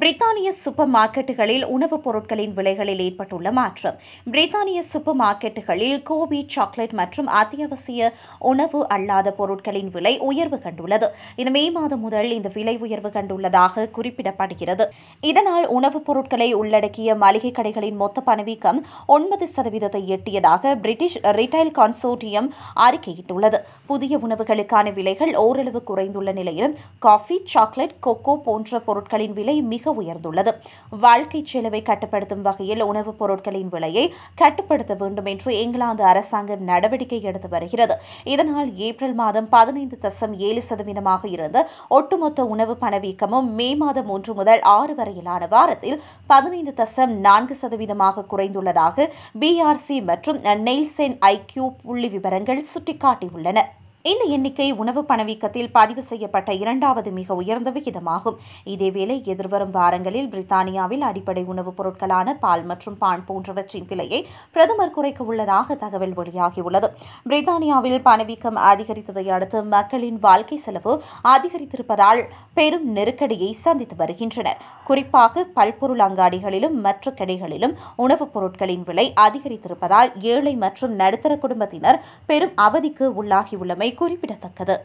பிரித்தானிய சூப்பர் மார்க்கெட்டுகளில் உணவுப் பொருட்களின் விலைகளில் ஏற்பட்டுள்ள மாற்றம் பிரித்தானிய சூப்பர் மார்க்கெட்டுகளில் கோபி சாக்லேட் மற்றும் அத்தியாவசிய உணவு அல்லாத பொருட்களின் விலை உயர்வு கண்டுள்ளது இது மே மாதம் முதல் இந்த விலை உயர்வு கண்டுள்ளதாக குறிப்பிடப்படுகிறது இதனால் உணவுப் பொருட்களை உள்ளடக்கிய மளிகை கடைகளின் மொத்த பணவீக்கம் ஒன்பது சதவீதத்தை எட்டியதாக பிரிட்டிஷ் ரிட்டைல் கான்சோர்டியம் அறிக்கையிட்டுள்ளது புதிய உணவுகளுக்கான விலைகள் ஓரளவு குறைந்துள்ள நிலையிலும் காஃபி சாக்லேட் கொக்கோ போன்ற பொருட்களின் விலை மிக மிக உயர்ந்துள்ளது வாழ்க்கை செலவை கட்டுப்படுத்தும் வகையில் உணவுப் பொருட்களின் விலையை கட்டுப்படுத்த வேண்டும் என்று இங்கிலாந்து அரசாங்கம் நடவடிக்கை எடுத்து வருகிறது இதனால் ஏப்ரல் மாதம் பதினைந்து தசம் ஏழு சதவீதமாக இருந்த ஒட்டுமொத்த உணவு பணவீக்கமும் மே மாதம் ஒன்று முதல் ஆறு வரையிலான வாரத்தில் பதினைந்து தசம் நான்கு சதவீதமாக குறைந்துள்ளதாக பிஆர்சி மற்றும் நெய்ல்சென் ஐக்கியூ புள்ளி விவரங்கள் சுட்டிக்காட்டியுள்ளன இந்த எண்ணிக்கை உணவு பணவீக்கத்தில் பதிவு செய்யப்பட்ட இரண்டாவது மிக உயர்ந்த விகிதமாகும் இதேவேளை எதிர்வரும் வாரங்களில் பிரித்தானியாவில் அடிப்படை உணவுப் பொருட்களான பால் மற்றும் பான் போன்றவற்றின் விலையை பிரதமர் குறைக்க உள்ளதாக தகவல் வெளியாகியுள்ளது பிரித்தானியாவில் பணவீக்கம் அதிகரித்ததை அடுத்து மக்களின் வாழ்க்கை செலவு அதிகரித்திருப்பதால் பெரும் நெருக்கடியை சந்தித்து வருகின்றனர் குறிப்பாக பல்பொருள் அங்காடிகளிலும் மற்ற கடைகளிலும் உணவுப் பொருட்களின் விலை அதிகரித்திருப்பதால் ஏழை மற்றும் நடுத்தர குடும்பத்தினர் பெரும் அவதிக்கு உள்ளாகியுள்ளமை குறிப்பிடத்தக்கது